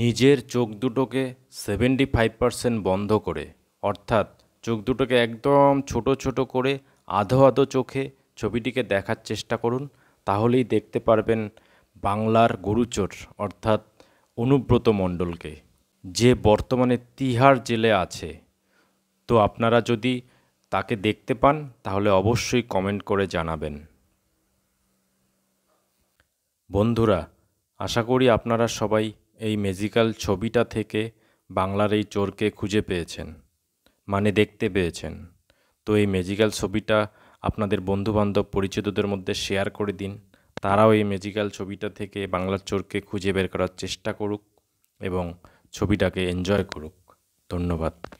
নিজের চোখ দুটোকে সেভেন্টি ফাইভ পারসেন্ট বন্ধ করে অর্থাৎ চোখ দুটোকে একদম ছোট ছোট করে আধো আধো চোখে ছবিটিকে দেখার চেষ্টা করুন তাহলেই দেখতে পারবেন বাংলার গুরুচোর অর্থাৎ অনুব্রত মণ্ডলকে যে বর্তমানে তিহার জেলে আছে তো আপনারা যদি তাকে দেখতে পান তাহলে অবশ্যই কমেন্ট করে জানাবেন বন্ধুরা আশা করি আপনারা সবাই এই ম্যাজিক্যাল ছবিটা থেকে বাংলার এই চোরকে খুঁজে পেয়েছেন মানে দেখতে পেয়েছেন তো এই ম্যাজিক্যাল ছবিটা আপনাদের বন্ধুবান্ধব পরিচিতদের মধ্যে শেয়ার করে দিন তারাও এই ম্যাজিক্যাল ছবিটা থেকে বাংলার চোরকে খুঁজে বের করার চেষ্টা করুক এবং ছবিটাকে এনজয় করুক ধন্যবাদ